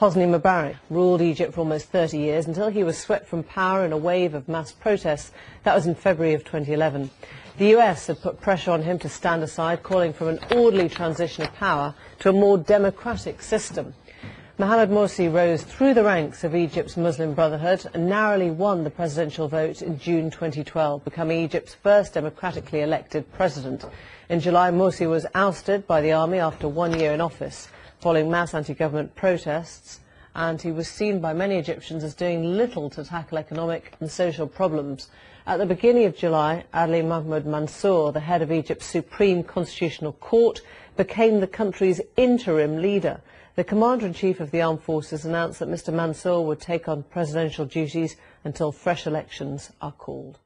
Hosni Mubarak ruled Egypt for almost 30 years until he was swept from power in a wave of mass protests. That was in February of 2011. The US had put pressure on him to stand aside, calling for an orderly transition of power to a more democratic system. Mohamed Morsi rose through the ranks of Egypt's Muslim Brotherhood and narrowly won the presidential vote in June 2012, becoming Egypt's first democratically elected president. In July, Morsi was ousted by the army after one year in office, following mass anti-government protests and he was seen by many Egyptians as doing little to tackle economic and social problems. At the beginning of July, Ali Mahmoud Mansour, the head of Egypt's Supreme Constitutional Court, became the country's interim leader. The commander-in-chief of the armed forces announced that Mr Mansour would take on presidential duties until fresh elections are called.